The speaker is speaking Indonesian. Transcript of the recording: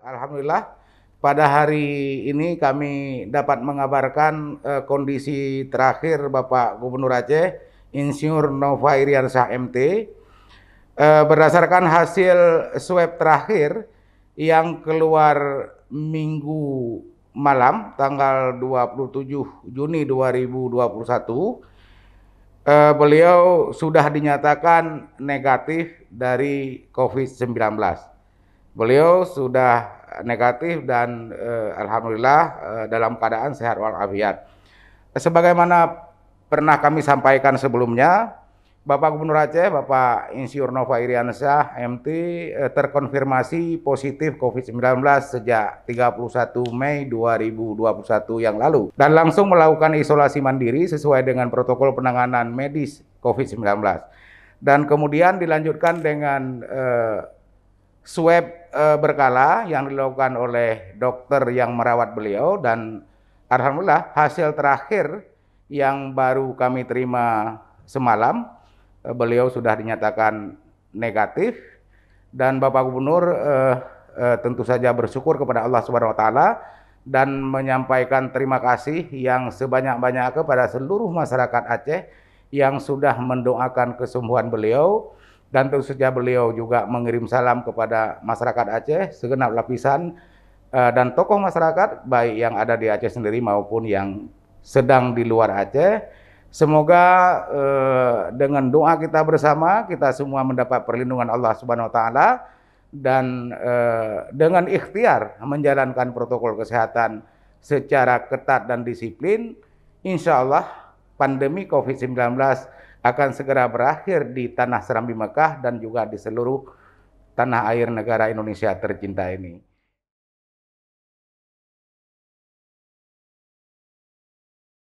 Alhamdulillah pada hari ini kami dapat mengabarkan uh, kondisi terakhir Bapak Gubernur Aceh Insinyur Nova Iriansyah MT uh, eh, berdasarkan hasil swab terakhir yang keluar minggu malam tanggal 27 Juni 2021 uh, eh, beliau sudah dinyatakan negatif dari COVID-19. Beliau sudah negatif dan eh, alhamdulillah eh, dalam keadaan sehat walafiat. Sebagaimana pernah kami sampaikan sebelumnya, Bapak Gubernur Aceh, Bapak Insinyur Nova Iriansyah, MT, eh, terkonfirmasi positif COVID-19 sejak 31 Mei 2021 yang lalu. Dan langsung melakukan isolasi mandiri sesuai dengan protokol penanganan medis COVID-19. Dan kemudian dilanjutkan dengan eh, swab e, berkala yang dilakukan oleh dokter yang merawat beliau dan alhamdulillah hasil terakhir yang baru kami terima semalam e, beliau sudah dinyatakan negatif dan Bapak Gubernur e, e, tentu saja bersyukur kepada Allah Subhanahu wa taala dan menyampaikan terima kasih yang sebanyak-banyaknya kepada seluruh masyarakat Aceh yang sudah mendoakan kesembuhan beliau dan tentu saja beliau juga mengirim salam kepada masyarakat Aceh, segenap lapisan uh, dan tokoh masyarakat baik yang ada di Aceh sendiri maupun yang sedang di luar Aceh. Semoga uh, dengan doa kita bersama kita semua mendapat perlindungan Allah Subhanahu wa taala dan uh, dengan ikhtiar menjalankan protokol kesehatan secara ketat dan disiplin, insya Allah pandemi COVID-19 akan segera berakhir di tanah Serambi Mekah dan juga di seluruh tanah air negara Indonesia tercinta ini.